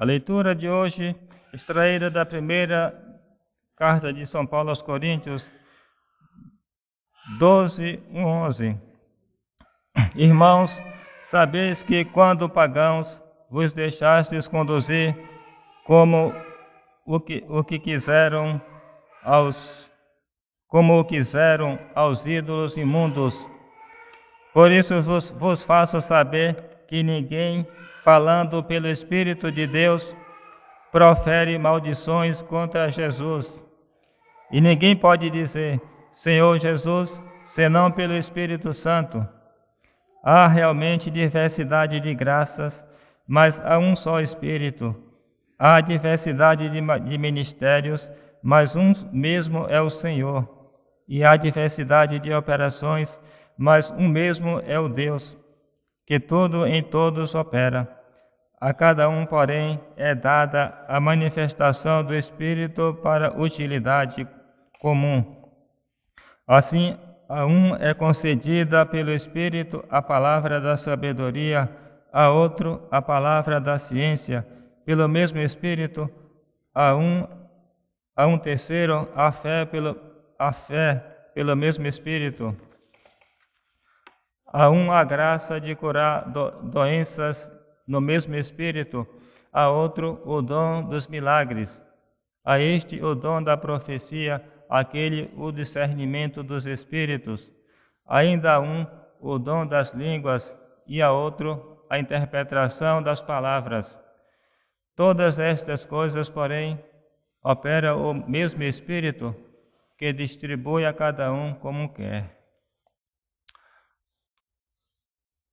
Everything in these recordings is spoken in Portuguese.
A leitura de hoje, extraída da primeira carta de São Paulo aos Coríntios, 12, 11. Irmãos, sabeis que quando pagãos vos deixastes conduzir como o que, o que quiseram aos como o quiseram aos ídolos imundos. Por isso vos, vos faço saber que ninguém falando pelo Espírito de Deus, profere maldições contra Jesus. E ninguém pode dizer Senhor Jesus senão pelo Espírito Santo. Há realmente diversidade de graças, mas há um só Espírito. Há diversidade de ministérios, mas um mesmo é o Senhor. E há diversidade de operações, mas um mesmo é o Deus, que tudo em todos opera a cada um, porém, é dada a manifestação do Espírito para utilidade comum. Assim, a um é concedida pelo Espírito a palavra da sabedoria, a outro a palavra da ciência, pelo mesmo Espírito, a um, a um terceiro a fé, pelo, a fé pelo mesmo Espírito, a um a graça de curar do, doenças no mesmo Espírito, a outro o dom dos milagres, a este o dom da profecia, aquele o discernimento dos Espíritos, ainda a um o dom das línguas e a outro a interpretação das palavras. Todas estas coisas, porém, opera o mesmo Espírito que distribui a cada um como quer.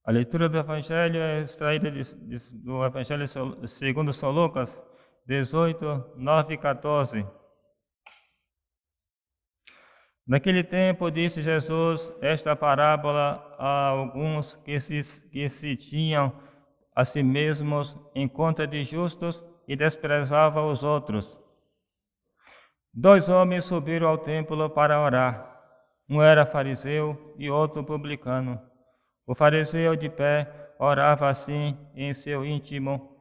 A leitura do Evangelho é extraída de, de, do Evangelho segundo São Lucas 18, 9 e 14. Naquele tempo disse Jesus esta parábola a alguns que se, que se tinham a si mesmos em conta de justos e desprezava os outros. Dois homens subiram ao templo para orar. Um era fariseu e outro publicano. O fariseu de pé orava assim em seu íntimo: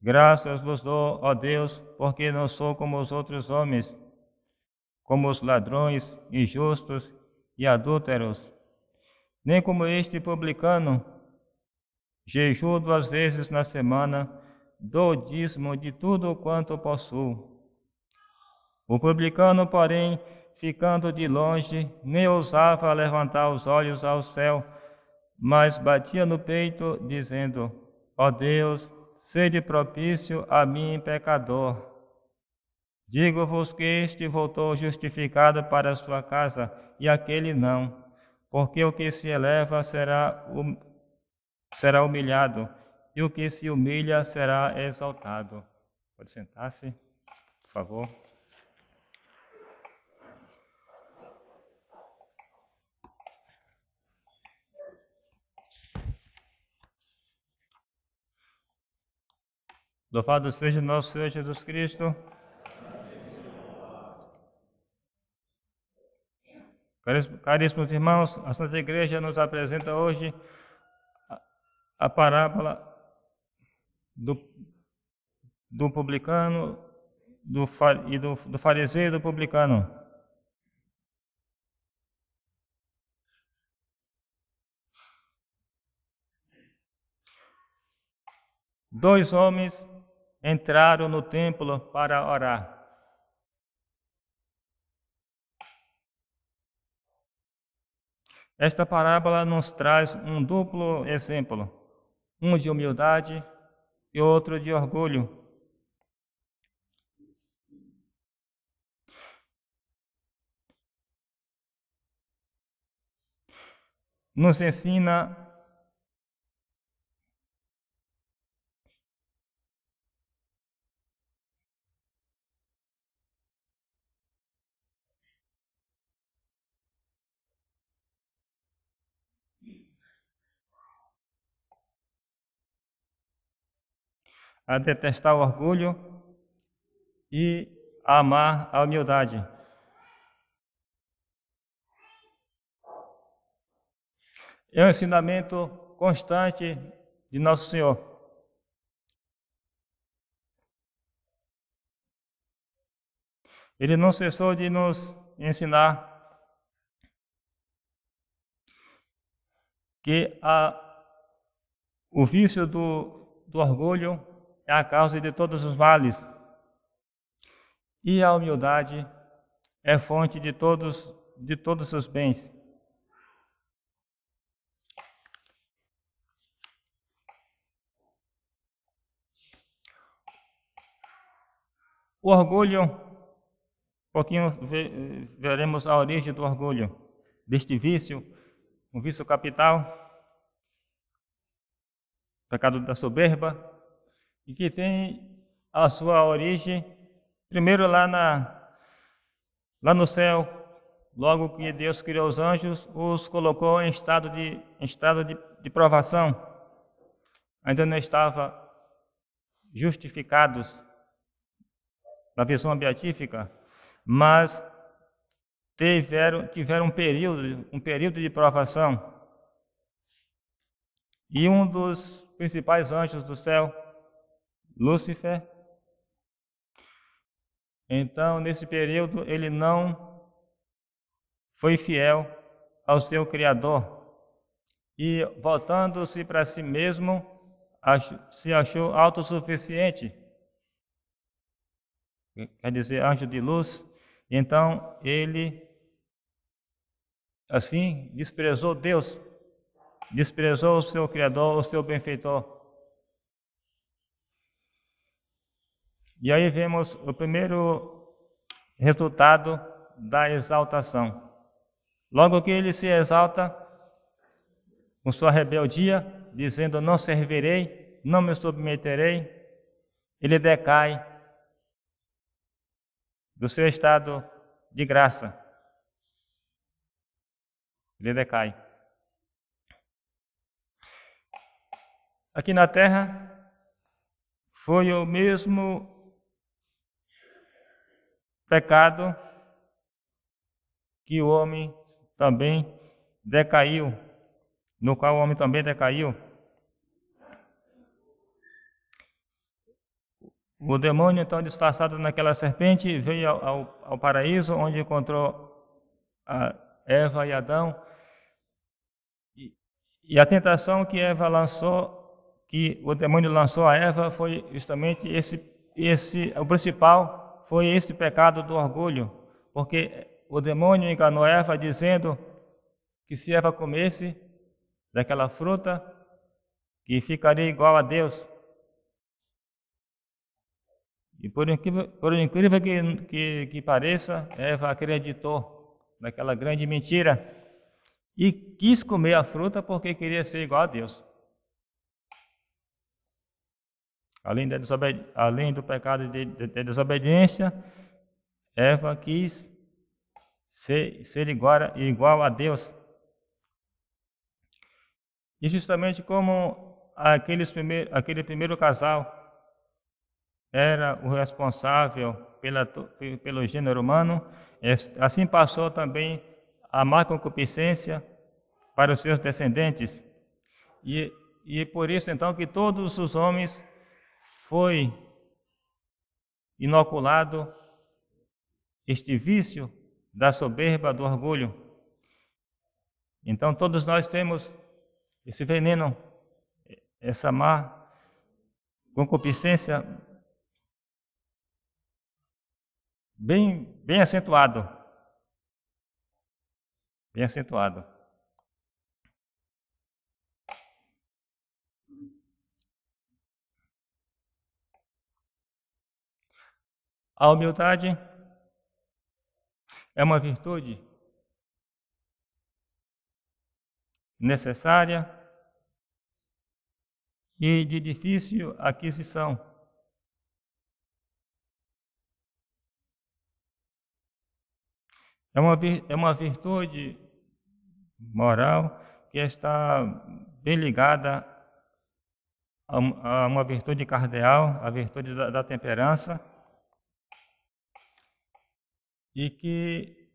Graças vos dou, ó Deus, porque não sou como os outros homens, como os ladrões, injustos e adúlteros, nem como este publicano. Jejuo duas vezes na semana, dou dízimo de tudo quanto possuo. O publicano, porém, ficando de longe, nem ousava levantar os olhos ao céu, mas batia no peito, dizendo: Ó Deus, sede propício a mim, pecador. Digo-vos que este voltou justificado para a sua casa, e aquele não, porque o que se eleva será, hum... será humilhado, e o que se humilha será exaltado. Pode sentar-se, por favor. Louvado seja nosso Senhor Jesus Cristo. Caríssimos irmãos, a Santa Igreja nos apresenta hoje a parábola do, do publicano do, e do, do fariseu e do publicano. Dois homens entraram no templo para orar. Esta parábola nos traz um duplo exemplo, um de humildade e outro de orgulho. Nos ensina a detestar o orgulho e a amar a humildade. É um ensinamento constante de Nosso Senhor. Ele não cessou de nos ensinar que a, o vício do, do orgulho é a causa de todos os males. E a humildade é fonte de todos, de todos os bens. O orgulho, um pouquinho veremos a origem do orgulho, deste vício, um vício capital, pecado da soberba, e que tem a sua origem primeiro lá na lá no céu, logo que Deus criou os anjos, os colocou em estado de em estado de, de provação. Ainda não estava justificados na visão beatífica, mas tiveram, tiveram um período, um período de provação. E um dos principais anjos do céu Lúcifer. Então, nesse período, ele não foi fiel ao seu Criador. E, voltando-se para si mesmo, se achou autossuficiente. Quer dizer, anjo de luz. Então, ele, assim, desprezou Deus, desprezou o seu Criador, o seu benfeitor. E aí vemos o primeiro resultado da exaltação. Logo que ele se exalta com sua rebeldia, dizendo: Não servirei, não me submeterei, ele decai do seu estado de graça. Ele decai. Aqui na terra, foi o mesmo pecado que o homem também decaiu, no qual o homem também decaiu. O demônio, então disfarçado naquela serpente, veio ao, ao, ao paraíso, onde encontrou Eva e Adão. E, e a tentação que Eva lançou, que o demônio lançou a Eva, foi justamente esse, esse o principal foi este pecado do orgulho, porque o demônio enganou Eva dizendo que se Eva comesse daquela fruta, que ficaria igual a Deus. E por incrível, por incrível que, que, que pareça, Eva acreditou naquela grande mentira e quis comer a fruta porque queria ser igual a Deus. Além, da Além do pecado de, de, de desobediência, Eva quis ser, ser igual, igual a Deus. E justamente como aqueles primeir, aquele primeiro casal era o responsável pela, pelo gênero humano, assim passou também a má concupiscência para os seus descendentes. E, e por isso, então, que todos os homens foi inoculado este vício da soberba, do orgulho. Então todos nós temos esse veneno, essa má concupiscência bem, bem acentuado. Bem acentuado. A humildade é uma virtude necessária e de difícil aquisição. É uma, é uma virtude moral que está bem ligada a uma virtude cardeal, a virtude da, da temperança e que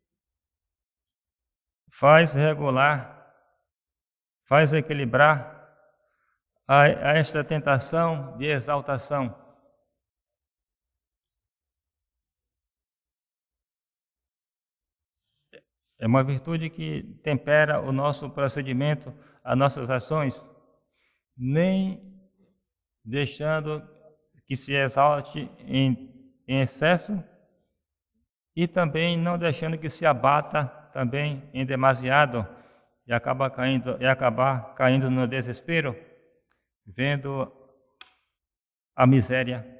faz regular, faz equilibrar a, a esta tentação de exaltação. É uma virtude que tempera o nosso procedimento, as nossas ações, nem deixando que se exalte em, em excesso, e também não deixando que se abata também em demasiado e acabar caindo, e acabar caindo no desespero, vendo a miséria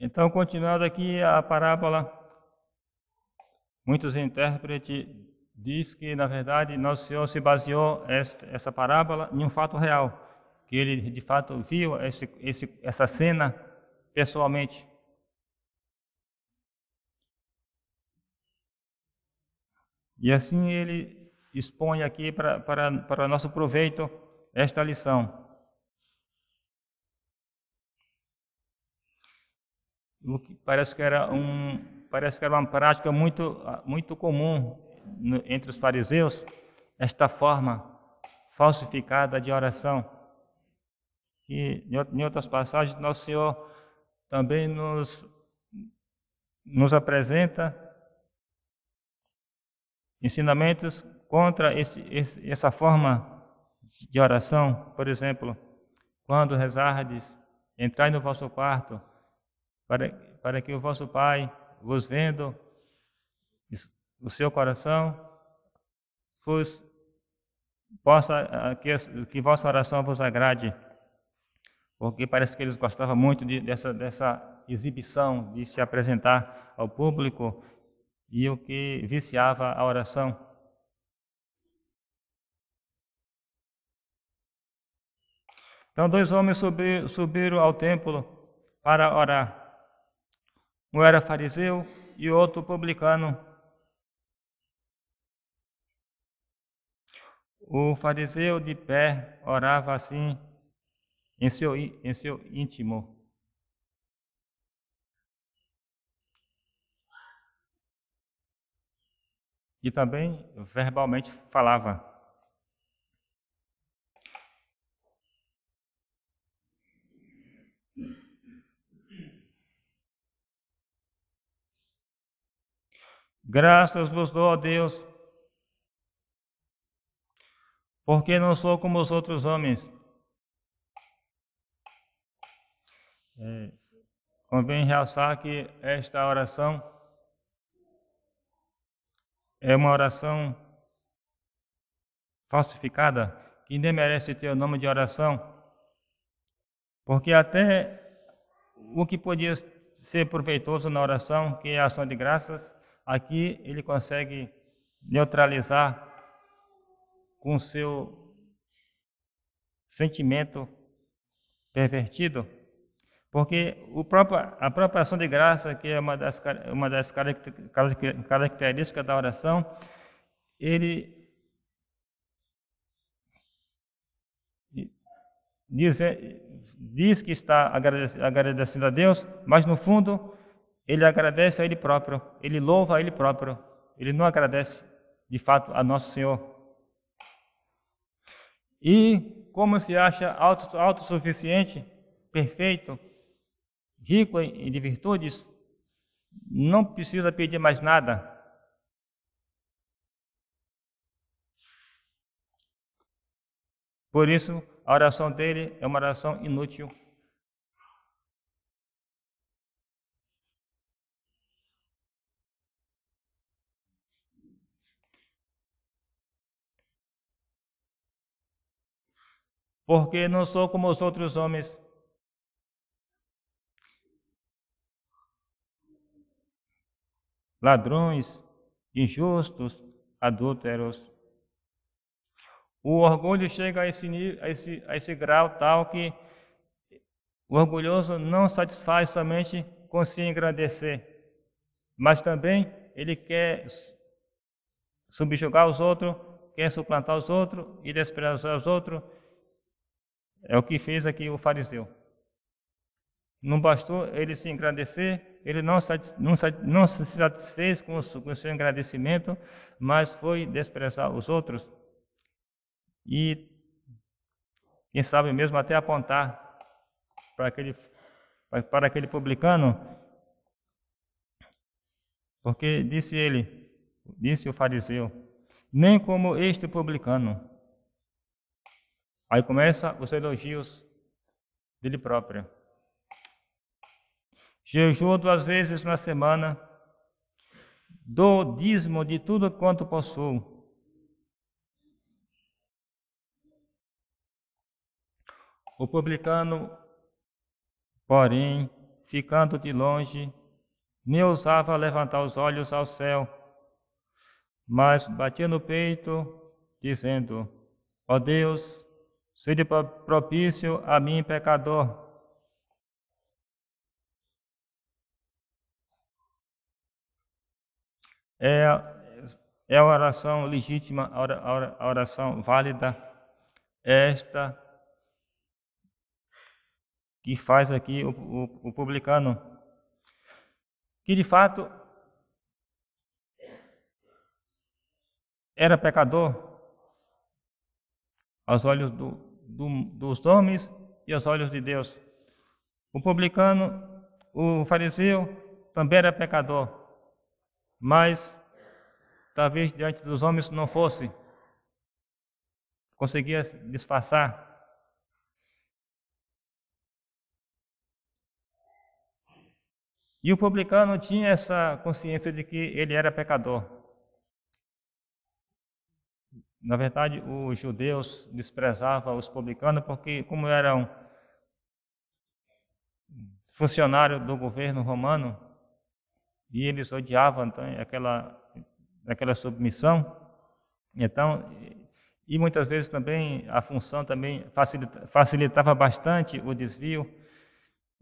Então, continuando aqui a parábola, muitos intérpretes diz que, na verdade, Nosso Senhor se baseou esta, essa parábola em um fato real, que ele, de fato, viu esse, esse, essa cena pessoalmente. E assim ele expõe aqui para, para, para nosso proveito esta lição. no que parece que era um parece que era uma prática muito ah, muito comum entre os fariseus esta forma falsificada de oração. E em outras passagens nosso Senhor também nos nos apresenta ensinamentos contra esse, esse, essa forma de oração, por exemplo, quando rezardes, entrai no vosso quarto, para, para que o vosso Pai, vos vendo o seu coração, vos possa que, que vossa oração vos agrade, porque parece que eles gostavam muito de, dessa, dessa exibição, de se apresentar ao público e o que viciava a oração. Então, dois homens subiram ao templo para orar. Um era fariseu e outro publicano. O fariseu de pé orava assim em seu, em seu íntimo. E também verbalmente falava. Graças vos dou, a Deus, porque não sou como os outros homens. É, convém realçar que esta oração é uma oração falsificada, que nem merece ter o nome de oração, porque até o que podia ser proveitoso na oração, que é a ação de graças, Aqui ele consegue neutralizar com seu sentimento pervertido, porque o próprio, a própria ação de graça, que é uma das, uma das características da oração, ele diz, diz que está agradecido a Deus, mas no fundo ele agradece a Ele próprio, ele louva a Ele próprio, ele não agradece de fato a Nosso Senhor. E como se acha autossuficiente, perfeito, rico em de virtudes, não precisa pedir mais nada. Por isso, a oração dele é uma oração inútil. porque não sou como os outros homens. Ladrões, injustos, adúlteros. O orgulho chega a esse, nível, a, esse, a esse grau tal que o orgulhoso não satisfaz somente com se engrandecer, mas também ele quer subjugar os outros, quer suplantar os outros e desprezar os outros é o que fez aqui o fariseu. Não bastou ele se agradecer, ele não, não, não se satisfez com, o, com o seu agradecimento, mas foi desprezar os outros e, quem sabe mesmo, até apontar para aquele, para aquele publicano, porque disse ele, disse o fariseu, nem como este publicano Aí começa os elogios dele próprio. Jejum duas vezes na semana, dou dízimo de tudo quanto possuo. O publicano, porém, ficando de longe, nem ousava levantar os olhos ao céu, mas batia no peito, dizendo: Ó oh Deus, Sede propício a mim, pecador. É, é a oração legítima, a oração válida, é esta que faz aqui o, o, o publicano, que de fato era pecador aos olhos do, do, dos homens e aos olhos de Deus. O publicano, o fariseu, também era pecador, mas talvez diante dos homens não fosse. Conseguia disfarçar. E o publicano tinha essa consciência de que ele era pecador. Na verdade, os judeus desprezavam os publicanos porque, como eram funcionários do governo romano, e eles odiavam então, aquela, aquela submissão, então, e muitas vezes também a função também facilitava bastante o desvio,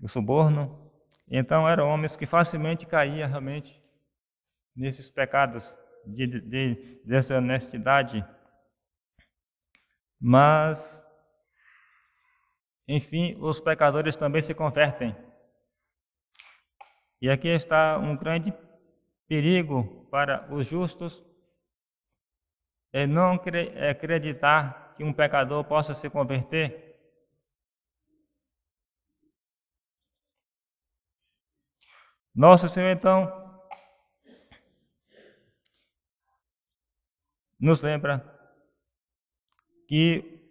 o suborno. Então eram homens que facilmente caíam realmente nesses pecados de, de desonestidade mas, enfim, os pecadores também se convertem. E aqui está um grande perigo para os justos é não é acreditar que um pecador possa se converter. Nosso Senhor, então, nos lembra que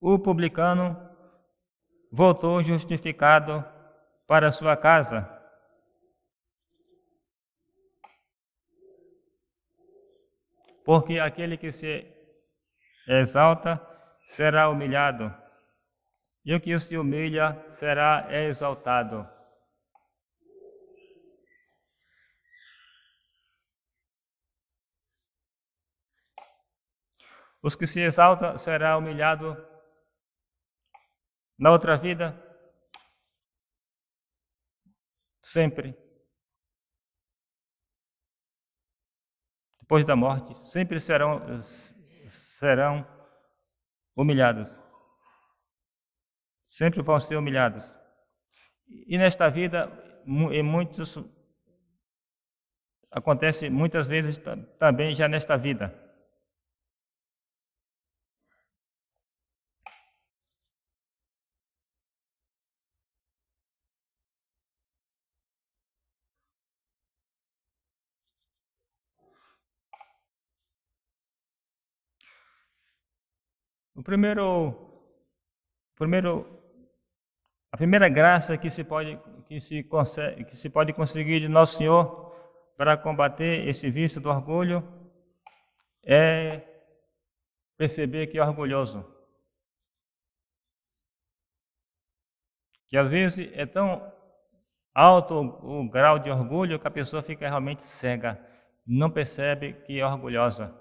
o publicano voltou justificado para sua casa. Porque aquele que se exalta será humilhado, e o que se humilha será exaltado. Os que se exaltam será humilhado na outra vida sempre. Depois da morte, sempre serão serão humilhados. Sempre vão ser humilhados. E nesta vida, em muitos acontece muitas vezes também já nesta vida. O primeiro, primeiro, a primeira graça que se pode que se, consegue, que se pode conseguir de nosso Senhor para combater esse vício do orgulho é perceber que é orgulhoso. Que às vezes é tão alto o, o grau de orgulho que a pessoa fica realmente cega, não percebe que é orgulhosa.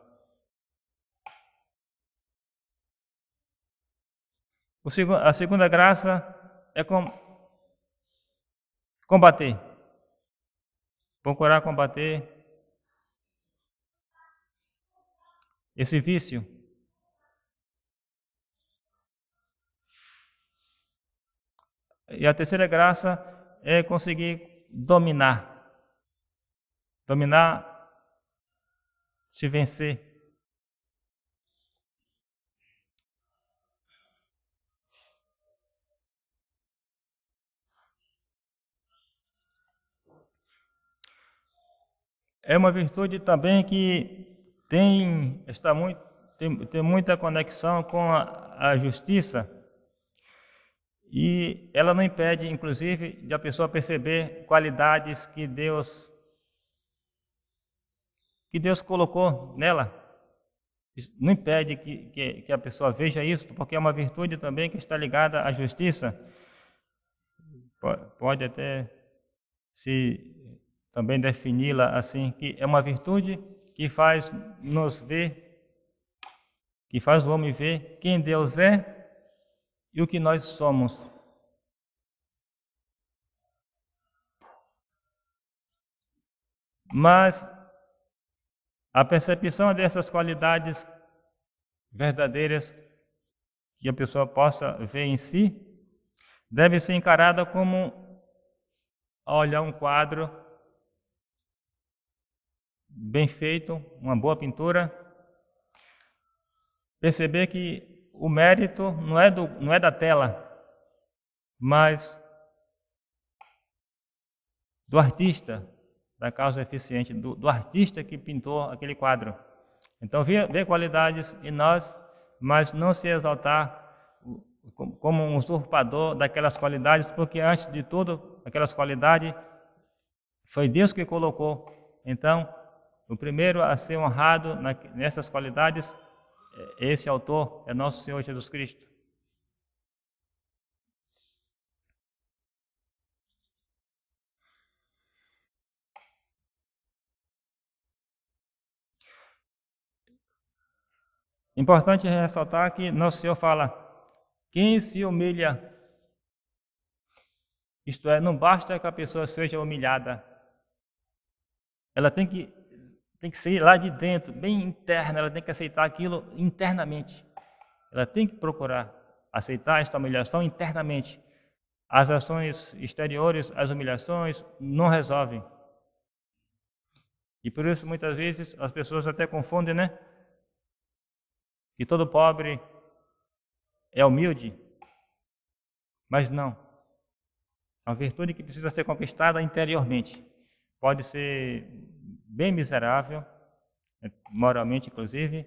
a segunda graça é combater. Procurar combater esse vício. E a terceira graça é conseguir dominar. Dominar, se vencer. É uma virtude também que tem, está muito, tem, tem muita conexão com a, a justiça e ela não impede, inclusive, de a pessoa perceber qualidades que Deus que Deus colocou nela. Não impede que, que, que, a pessoa veja isso, porque é uma virtude também que está ligada à justiça. Pode até se também defini-la assim, que é uma virtude que faz nos ver, que faz o homem ver quem Deus é e o que nós somos. Mas a percepção dessas qualidades verdadeiras que a pessoa possa ver em si deve ser encarada como a olhar um quadro bem feito, uma boa pintura, perceber que o mérito não é, do, não é da tela, mas do artista, da causa eficiente, do, do artista que pintou aquele quadro. Então, ver, ver qualidades em nós, mas não se exaltar como um usurpador daquelas qualidades, porque antes de tudo, aquelas qualidades foi Deus que colocou. Então, o primeiro a ser honrado nessas qualidades, é, esse autor é nosso Senhor Jesus Cristo. Importante ressaltar que nosso Senhor fala: quem se humilha, isto é, não basta que a pessoa seja humilhada, ela tem que tem que ser lá de dentro, bem interna, ela tem que aceitar aquilo internamente. Ela tem que procurar aceitar esta humilhação internamente. As ações exteriores, as humilhações, não resolvem. E por isso, muitas vezes, as pessoas até confundem, né? Que todo pobre é humilde. Mas não. É uma virtude que precisa ser conquistada interiormente. Pode ser bem miserável, é, moralmente inclusive,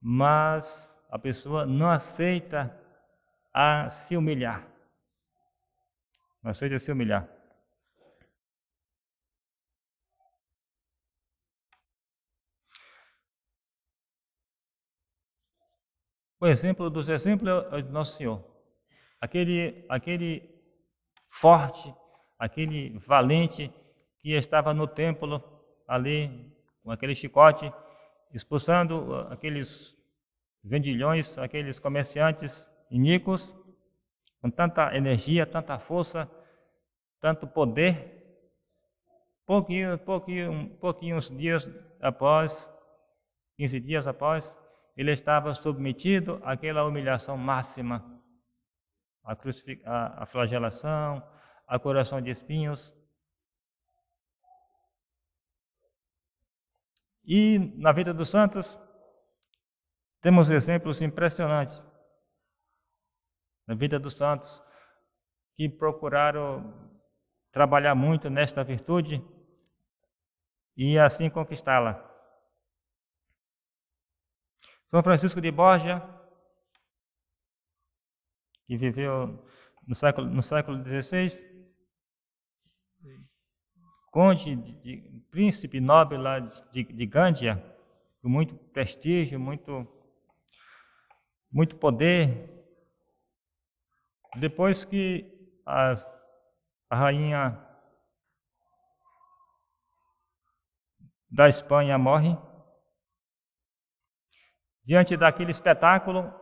mas a pessoa não aceita a se humilhar. Não aceita se humilhar. O exemplo dos exemplos é, é de Nosso Senhor. Aquele, aquele forte, aquele valente que estava no templo ali com aquele chicote, expulsando ah, aqueles vendilhões, aqueles comerciantes iníquos, com tanta energia, tanta força, tanto poder. Pouquinho, pouquinho, pouquinhos dias após, 15 dias após, ele estava submetido àquela humilhação máxima, à, à flagelação, a coração de espinhos, E na vida dos santos, temos exemplos impressionantes. Na vida dos santos, que procuraram trabalhar muito nesta virtude e assim conquistá-la. São Francisco de Borja, que viveu no século, no século XVI, conde, de, de, príncipe nobre lá de, de Gândia, com muito prestígio, muito, muito poder. Depois que a, a rainha da Espanha morre, diante daquele espetáculo,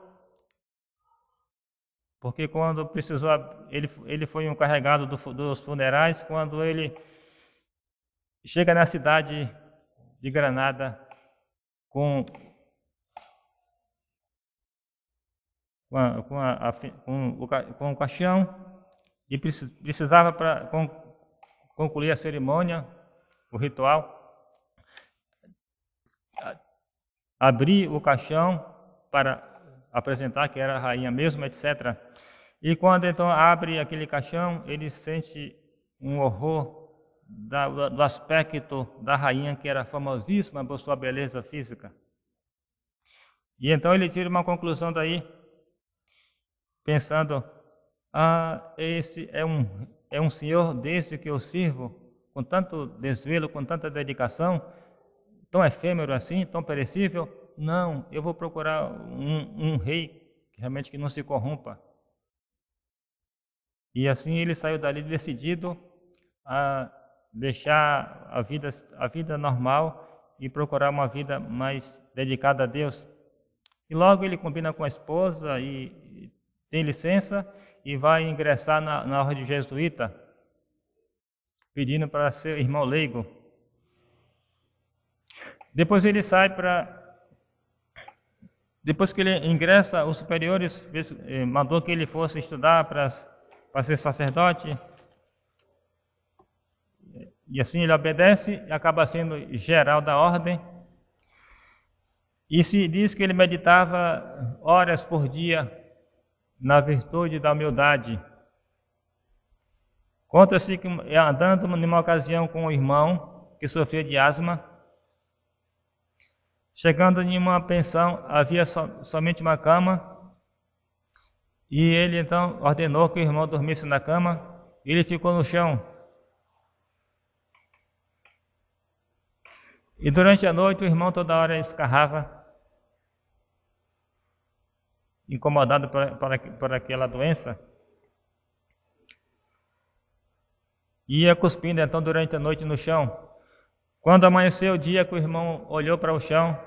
porque quando precisou, ele, ele foi um carregado do, dos funerais, quando ele e chega na cidade de Granada com, com, a, com, a, com, o, com o caixão e precisava para concluir a cerimônia, o ritual, abrir o caixão para apresentar que era a rainha mesmo, etc. E quando então abre aquele caixão, ele sente um horror da, do aspecto da rainha, que era famosíssima por sua beleza física. E então ele tira uma conclusão daí, pensando: ah, esse é um, é um senhor desse que eu sirvo com tanto desvelo, com tanta dedicação, tão efêmero assim, tão perecível? Não, eu vou procurar um, um rei que realmente que não se corrompa. E assim ele saiu dali decidido a deixar a vida, a vida normal e procurar uma vida mais dedicada a Deus. E logo ele combina com a esposa e, e tem licença e vai ingressar na, na ordem jesuíta, pedindo para ser irmão leigo. Depois ele sai para. Depois que ele ingressa, os superiores eh, mandou que ele fosse estudar para, para ser sacerdote. E assim ele obedece e acaba sendo geral da ordem. E se diz que ele meditava horas por dia na virtude da humildade. Conta-se que eh, andando numa ocasião com o um irmão que sofria de asma, chegando em uma pensão, havia so, somente uma cama, e ele então ordenou que o irmão dormisse na cama, e ele ficou no chão E durante a noite o irmão toda hora escarrava, incomodado por, por, por aquela doença. E ia cuspindo então durante a noite no chão. Quando amanheceu o dia que o irmão olhou para o chão,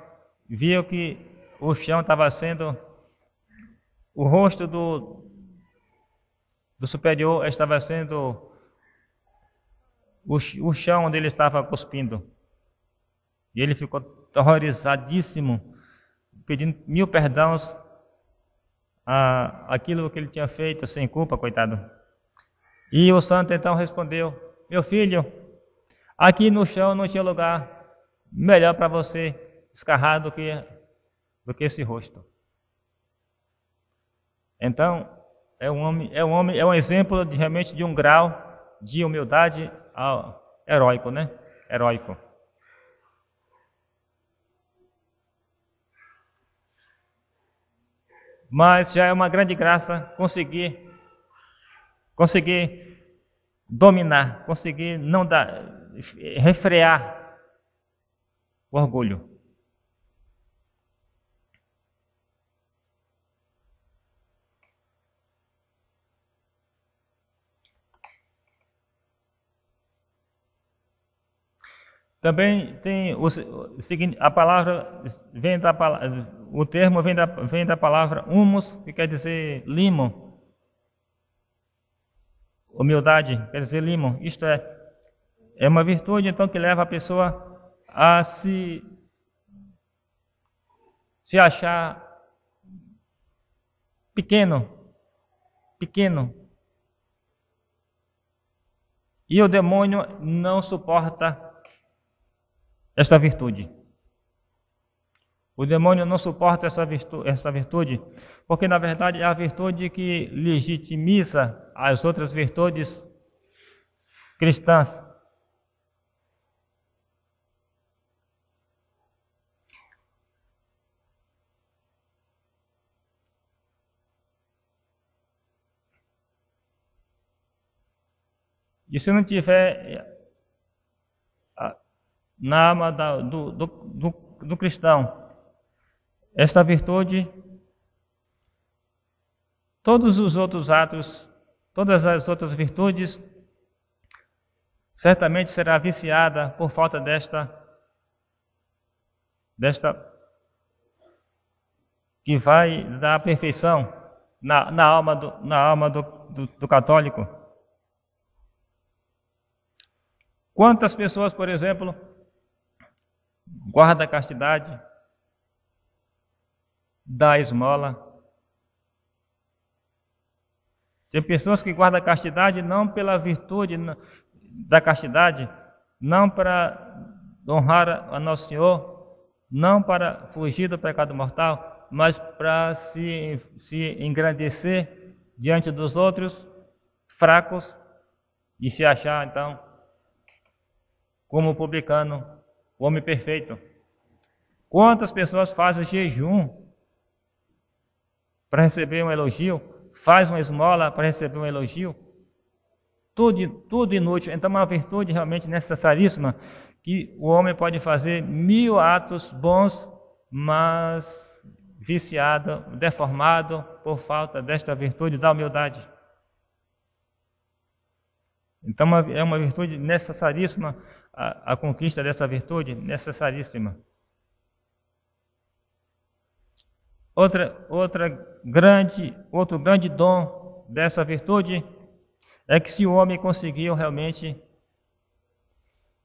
viu que o chão estava sendo o rosto do, do superior estava sendo o, o chão onde ele estava cuspindo. E ele ficou terrorizadíssimo, pedindo mil perdãos a aquilo que ele tinha feito sem culpa, coitado. E o santo então respondeu: Meu filho, aqui no chão não tinha lugar melhor para você escarrar do que, do que esse rosto. Então, é um homem, é um homem, é um exemplo de, realmente de um grau de humildade ao, ah, heróico, né? Heróico. mas já é uma grande graça conseguir conseguir dominar, conseguir não dar refrear o orgulho. Também tem a palavra vem da palavra o termo vem da, vem da palavra humus, que quer dizer limão. Humildade quer dizer limão. Isto é, é uma virtude então que leva a pessoa a se, se achar pequeno, pequeno. E o demônio não suporta esta virtude. O demônio não suporta essa virtude, essa virtude, porque na verdade é a virtude que legitimiza as outras virtudes cristãs. E se não tiver eh, na alma do, do, do, do cristão esta virtude, todos os outros atos, todas as outras virtudes, certamente será viciada por falta desta, desta que vai dar perfeição na, na alma, do, na alma do, do, do católico. Quantas pessoas, por exemplo, guarda a castidade, da esmola. Tem pessoas que guardam a castidade não pela virtude da castidade, não para honrar a Nosso Senhor, não para fugir do pecado mortal, mas para se, se engrandecer diante dos outros fracos e se achar, então, como publicano, homem perfeito. Quantas pessoas fazem jejum para receber um elogio, faz uma esmola para receber um elogio. Tudo, tudo inútil. Então, uma virtude realmente necessaríssima que o homem pode fazer mil atos bons, mas viciado, deformado por falta desta virtude da humildade. Então, é uma virtude necessaríssima a, a conquista dessa virtude, necessaríssima. Outra, outra grande, outro grande dom dessa virtude é que se o homem conseguiu realmente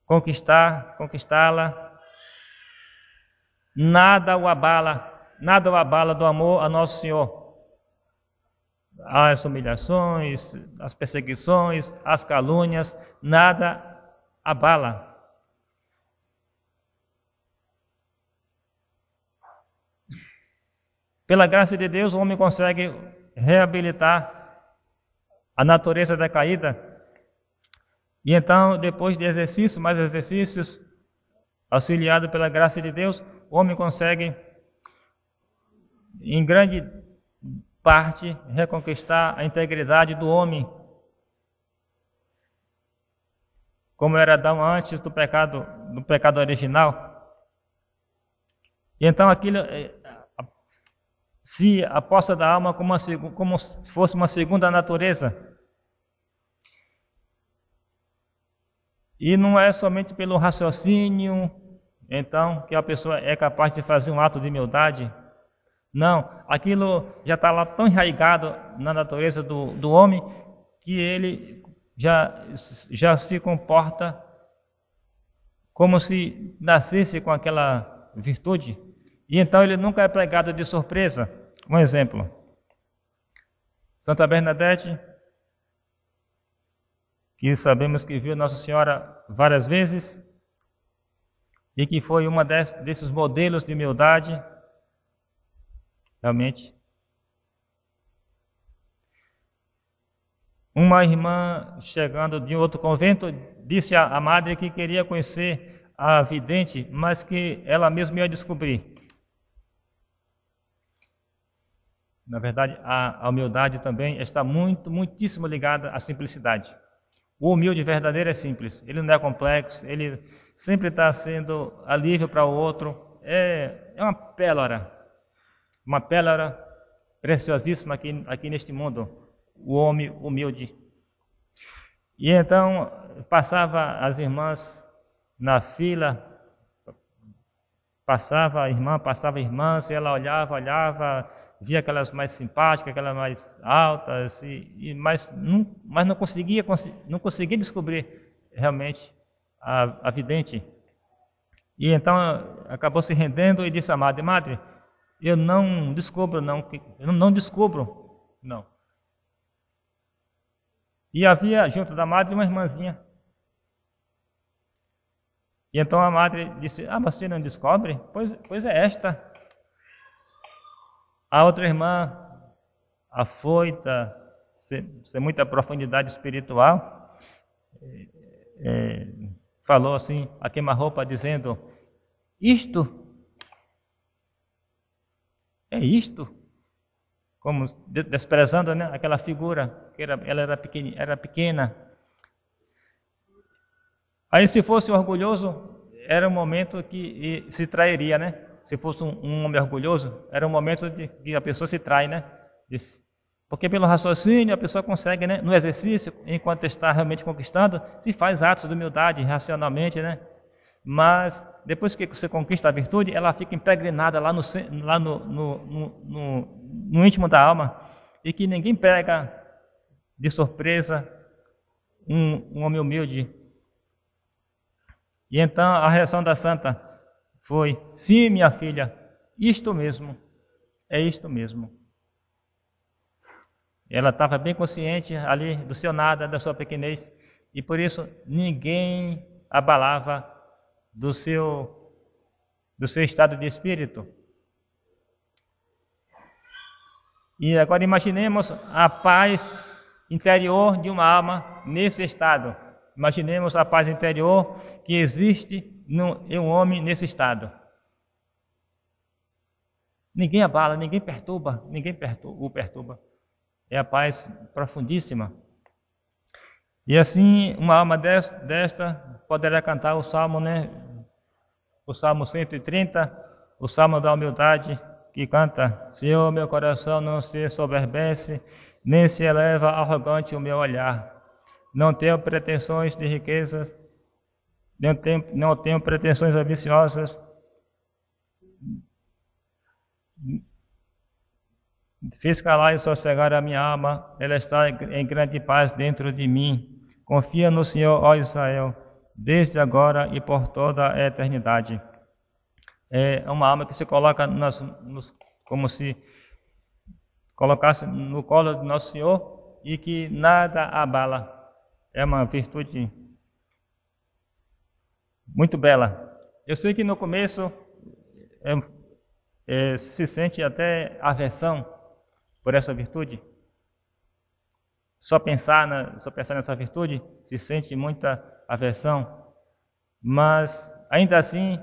conquistar, conquistá-la, nada o abala, nada o abala do amor a nosso Senhor. As humilhações, as perseguições, as calúnias, nada abala. Pela graça de Deus, o homem consegue reabilitar a natureza da caída. E então, depois de exercícios, mais exercícios, auxiliado pela graça de Deus, o homem consegue, em grande parte, reconquistar a integridade do homem, como era Adão antes do pecado, do pecado original. E então aquilo eh, se a posse da alma como, uma, como se fosse uma segunda natureza. E não é somente pelo raciocínio, então, que a pessoa é capaz de fazer um ato de humildade. Não, aquilo já está lá tão enraigado na natureza do, do homem que ele já, já se comporta como se nascesse com aquela virtude. E então ele nunca é pregado de surpresa. Um exemplo. Santa Bernadette, que sabemos que viu Nossa Senhora várias vezes e que foi uma desses modelos de humildade, realmente. Uma irmã chegando de outro convento disse à madre que queria conhecer a vidente, mas que ela mesma ia descobrir. Na verdade, a, a humildade também está muito, muitíssimo ligada à simplicidade. O humilde verdadeiro é simples, ele não é complexo, ele sempre está sendo alívio para o outro. É, é uma pélora, uma pélora preciosíssima aqui, aqui neste mundo, o homem humilde. E então passava as irmãs na fila, passava a irmã, passava a irmã, ela olhava, olhava, via aquelas mais simpáticas, aquelas mais altas, e, e mas, não, mas não conseguia, não conseguia descobrir realmente a, a vidente. E então acabou se rendendo e disse à madre, madre, eu não descubro, não, eu não descubro, não. E havia junto da madre uma irmãzinha. E então a madre disse, ah, mas você não descobre? Pois, pois é esta a outra irmã, afoita, sem, sem muita profundidade espiritual, é, é falou assim, a queima-roupa, dizendo: Isto é isto? Como desprezando né, aquela figura, que era, ela era, era pequena. Aí, se fosse orgulhoso, era um momento que se trairia, né? se fosse um, um homem orgulhoso, era um momento de que a pessoa se trai, né? Porque pelo raciocínio a pessoa consegue, né? No exercício, enquanto está realmente conquistando, se faz atos de humildade racionalmente, né? Mas depois que você conquista a virtude, ela fica impregnada lá no, lá no, no, no, no íntimo da alma e que ninguém pega de surpresa um, um homem humilde. E então a reação da santa foi. Sim, minha filha, isto mesmo. É isto mesmo. Ela estava bem consciente ali do seu nada, da sua pequenez, e por isso ninguém abalava do seu do seu estado de espírito. E agora imaginemos a paz interior de uma alma nesse estado. Imaginemos a paz interior que existe no, em um homem nesse estado. Ninguém abala, ninguém perturba, ninguém perturba, o perturba. É a paz profundíssima. E assim, uma alma desta poderá cantar o salmo, né? O salmo 130, o salmo da humildade, que canta: Senhor, meu coração não se soberbece, nem se eleva arrogante o meu olhar não tenho pretensões de riquezas, não tenho, não tenho pretensões ambiciosas, Fiz calar e sossegar a minha alma, ela está em grande paz dentro de mim. Confia no Senhor, ó Israel, desde agora e por toda a eternidade. É uma alma que se coloca nas, nos, como se colocasse no colo de Nosso Senhor e que nada abala. É uma virtude muito bela. Eu sei que no começo é, é, se sente até aversão por essa virtude. Só pensar, na, só pensar nessa virtude se sente muita aversão, mas ainda assim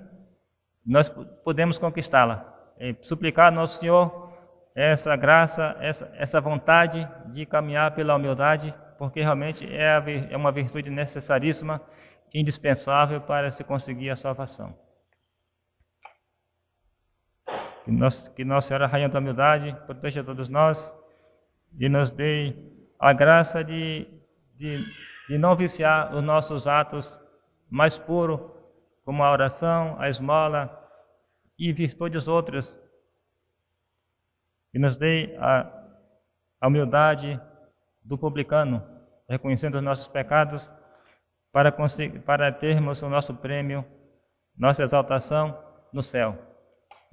nós podemos conquistá-la. É, suplicar ao nosso Senhor essa graça, essa, essa vontade de caminhar pela humildade porque realmente é, a, é uma virtude necessaríssima, indispensável para se conseguir a salvação. Que, nós, que Nossa Senhora, Rainha da Humildade, proteja todos nós e nos dê a graça de, de, de não viciar os nossos atos mais puros, como a oração, a esmola e virtudes outras. Que nos dê a, a humildade do publicano, reconhecendo os nossos pecados, para, para termos o nosso prêmio, nossa exaltação no céu.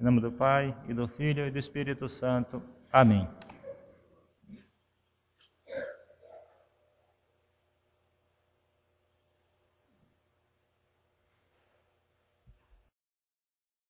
Em nome do Pai, e do Filho, e do Espírito Santo. Amém.